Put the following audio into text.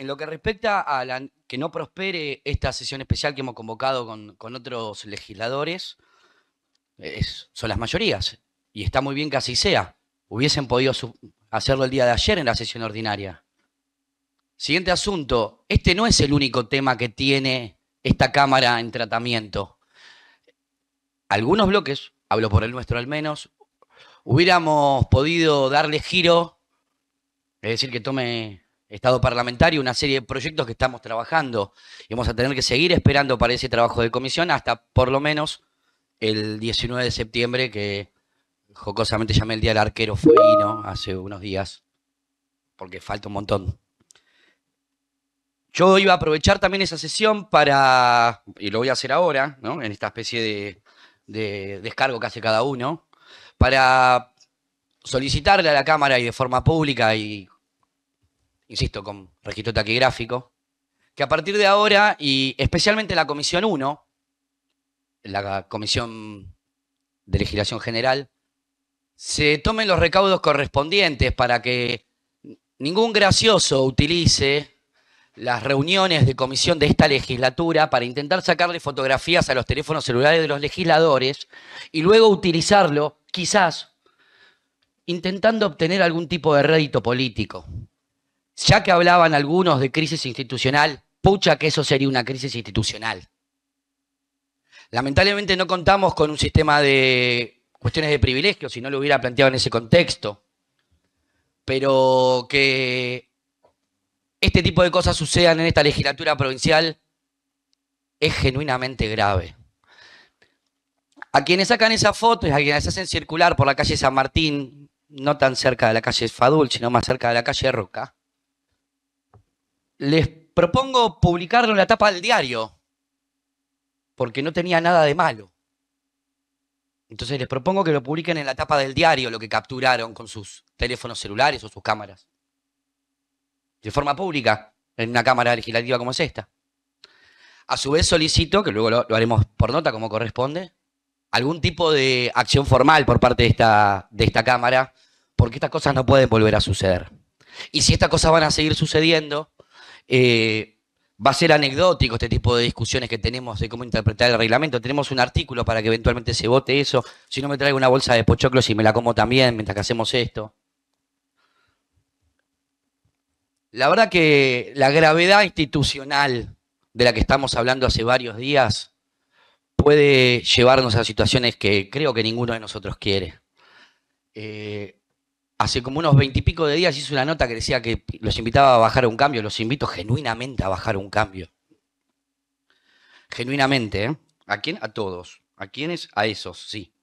en lo que respecta a la, que no prospere esta sesión especial que hemos convocado con, otros legisladores, son las mayorías. Y está muy bien que así sea. Hubiesen podido hacerlo el día de ayer en la sesión ordinaria. Siguiente asunto. Este no es el único tema que tiene esta Cámara en tratamiento. Algunos bloques, hablo por el nuestro al menos, hubiéramos podido darle giro, es decir, que tome Estado parlamentario, una serie de proyectos que estamos trabajando y vamos a tener que seguir esperando para ese trabajo de comisión hasta por lo menos el 19 de septiembre, que jocosamente llamé el Día del Arquero ¿no? hace unos días, porque falta un montón. Yo iba a aprovechar también esa sesión para, y lo voy a hacer ahora, ¿no? en esta especie de, de descargo que hace cada uno, para solicitarle a la Cámara y de forma pública y insisto, con registro taquigráfico, que a partir de ahora, y especialmente la Comisión 1, la Comisión de Legislación General, se tomen los recaudos correspondientes para que ningún gracioso utilice las reuniones de comisión de esta legislatura para intentar sacarle fotografías a los teléfonos celulares de los legisladores y luego utilizarlo, quizás, intentando obtener algún tipo de rédito político. Ya que hablaban algunos de crisis institucional, pucha que eso sería una crisis institucional. Lamentablemente no contamos con un sistema de cuestiones de privilegio, si no lo hubiera planteado en ese contexto. Pero que este tipo de cosas sucedan en esta legislatura provincial es genuinamente grave. A quienes sacan foto fotos, a quienes hacen circular por la calle San Martín, no tan cerca de la calle Fadul, sino más cerca de la calle Roca, les propongo publicarlo en la tapa del diario, porque no tenía nada de malo. Entonces les propongo que lo publiquen en la tapa del diario, lo que capturaron con sus teléfonos celulares o sus cámaras. De forma pública, en una cámara legislativa como es esta. A su vez solicito, que luego lo, haremos por nota como corresponde, algún tipo de acción formal por parte de esta, de esta Cámara, porque estas cosas no pueden volver a suceder. Y si estas cosas van a seguir sucediendo, eh, va a ser anecdótico este tipo de discusiones que tenemos de cómo interpretar el reglamento. Tenemos un artículo para que eventualmente se vote eso. Si no me traigo una bolsa de pochoclos y me la como también mientras que hacemos esto. La verdad que la gravedad institucional de la que estamos hablando hace varios días puede llevarnos a situaciones que creo que ninguno de nosotros quiere. Eh, hace como unos veintipico de días hice una nota que decía que los invitaba a bajar un cambio. Los invito genuinamente a bajar un cambio. Genuinamente, ¿eh? ¿A quién? A todos. ¿A quiénes? A esos, sí.